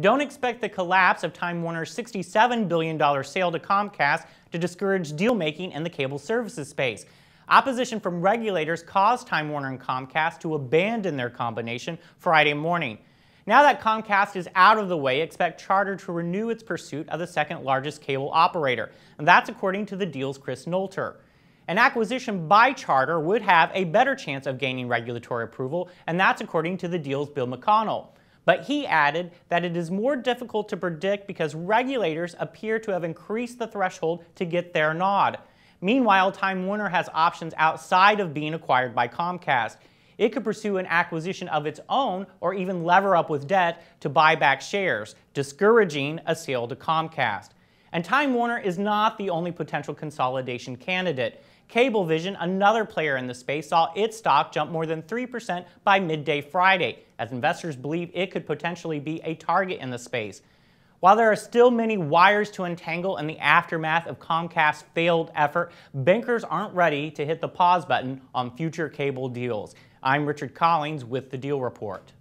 Don't expect the collapse of Time Warner's $67 billion sale to Comcast to discourage deal-making in the cable services space. Opposition from regulators caused Time Warner and Comcast to abandon their combination Friday morning. Now that Comcast is out of the way, expect Charter to renew its pursuit of the second largest cable operator, and that's according to the deal's Chris Nolter. An acquisition by Charter would have a better chance of gaining regulatory approval, and that's according to the deal's Bill McConnell. But he added that it is more difficult to predict because regulators appear to have increased the threshold to get their nod. Meanwhile, Time Warner has options outside of being acquired by Comcast. It could pursue an acquisition of its own or even lever up with debt to buy back shares, discouraging a sale to Comcast. And Time Warner is not the only potential consolidation candidate. Cablevision, another player in the space, saw its stock jump more than 3% by midday Friday, as investors believe it could potentially be a target in the space. While there are still many wires to entangle in the aftermath of Comcast's failed effort, bankers aren't ready to hit the pause button on future cable deals. I'm Richard Collins with the Deal Report.